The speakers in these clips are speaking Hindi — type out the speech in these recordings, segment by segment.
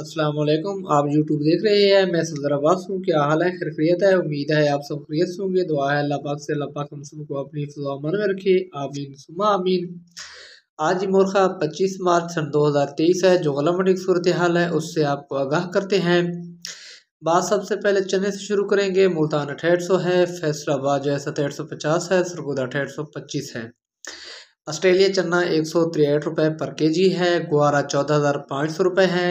असलम आप YouTube देख रहे हैं मैं सदर अब्बास हूँ क्या हाल है खैरियत है उम्मीद है आप सब खरीत होंगे दुआ है अल्लाह पाक से अल्लाह पाक हम सबको अपनी फजामन में रखे आमीन सुमा आमीन आज मोरखा 25 मार्च सन 2023 है जो गलमटिक सूरत हाल है उससे आपको आगाह करते हैं बात सबसे पहले चने से शुरू करेंगे मुल्तान अठहठ सौ है फैसलाबाद जो है सतहठ सौ पचास है सरगोदा अठहठ सौ पच्चीस है ऑस्ट्रेलिया चन्ना एक सौ तिरहठ रुपये पर के जी है गुआरा चौदह हज़ार पाँच सौ रुपये है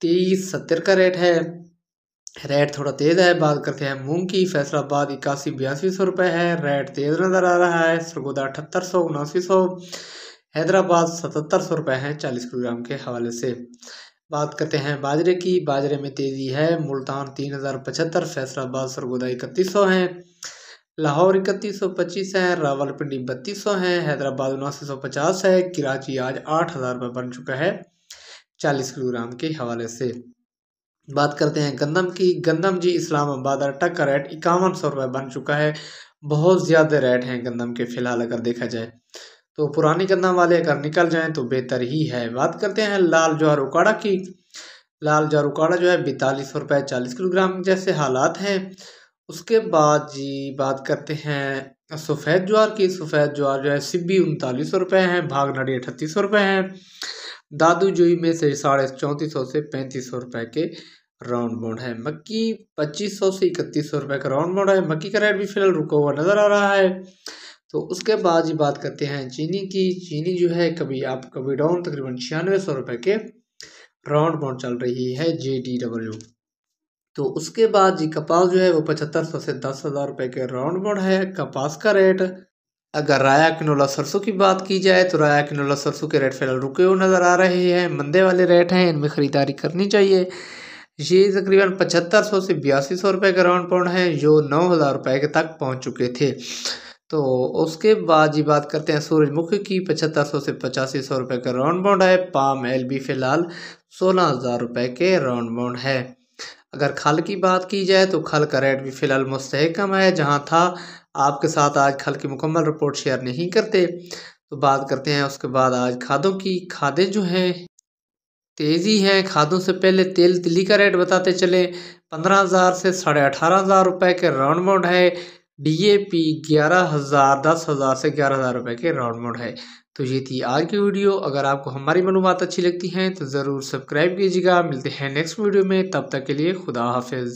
तेईस सत्तर का रेट है रेट थोड़ा तेज़ है बात करते हैं मूंग की फैसलाबाद इक्यासी बयासी सौ रुपये है रेट तेज़ नज़र आ रहा है सरगोदा अठहत्तर सौ उनासी सौ हैदराबाद सतहत्तर सौ रुपये है चालीस किलोग्राम के हवाले से बात करते हैं बाजरे की बाजरे में तेज़ी है मुल्तान तीन हज़ार पचहत्तर फैसलाबाद सरगोदा इकतीस सौ है लाहौर इकतीस सौ पच्चीस है रावलपिंडी बत्तीस सौ है, हैदराबाद उनासी सौ पचास है कराची आज आठ हज़ार रुपये बन चुका है चालीस किलोग्राम के हवाले से बात करते हैं गंदम की गंदम जी इस्लामाबाद अटक का रेट इक्यावन सौ रुपये बन चुका है बहुत ज़्यादा रेट हैं गंदम के फ़िलहाल अगर देखा जाए तो पुरानी गंदम वाले अगर निकल जाएं तो बेहतर ही है बात करते हैं लाल जौहर उकाड़ा की लाल जवार उकाड़ा जो है बैतालीस सौ रुपये चालीस किलोग्राम जैसे हालात हैं उसके बाद जी बात करते हैं सफ़ेद ज्वार की सफ़ेद ज्वार जो है सिब्बी उनतालीस सौ रुपये हैं भागनाड़ी अठतीस सौ रुपये हैं दादू जोई में से साढ़े चौंतीस सौ से पैंतीस सौ रुपए के राउंड बाउंड है मक्की पच्चीस सौ से इकतीस सौ रुपए का राउंड बाउंड है मक्की का रेट भी फिलहाल रुका हुआ नज़र आ रहा है तो उसके बाद ही बात करते हैं चीनी की चीनी जो है कभी आप कभी डाउन तकरीबन छियानवे सौ रुपए के राउंड बाउंड चल रही है जे डी डब्ल्यू तो उसके बाद जी कपास जो है वो पचहत्तर सौ से दस हज़ार रुपए के राउंड बाउंड है कपास का रेट अगर राया किनोला सरसों की बात की जाए तो राया किनोला सरसों के रेट फिलहाल रुके हुए नज़र आ रहे हैं मंदे वाले रेट हैं इनमें ख़रीदारी करनी चाहिए ये तकरीबन पचहत्तर सौ से बयासी सौ रुपये का राउंड पाउंड है जो नौ हज़ार रुपये के तक पहुंच चुके थे तो उसके बाद ये बात करते हैं सूरजमुखी की पचहत्तर सौ से पचासी सौ रुपये का राउंड बाउंड है पाम एल बी फ़िलहाल सोलह हज़ार रुपये के राउंड बाउंड है अगर खल की बात की जाए तो खल का रेट भी फ़िलहाल मुस्तकम है जहां था आपके साथ आज खल की मुकम्मल रिपोर्ट शेयर नहीं करते तो बात करते हैं उसके बाद आज खादों की खादें जो हैं तेज़ी है खादों से पहले तेल तिली का रेट बताते चले पंद्रह हज़ार से साढ़े अठारह हज़ार रुपये के राउंड बाउंड है डी ए पी ग्यारह हज़ार दस हज़ार से ग्यारह हज़ार रुपये के राउंड मोड है तो ये थी आज की वीडियो अगर आपको हमारी मालूम अच्छी लगती हैं तो ज़रूर सब्सक्राइब कीजिएगा मिलते हैं नेक्स्ट वीडियो में तब तक के लिए खुदा हाफिज़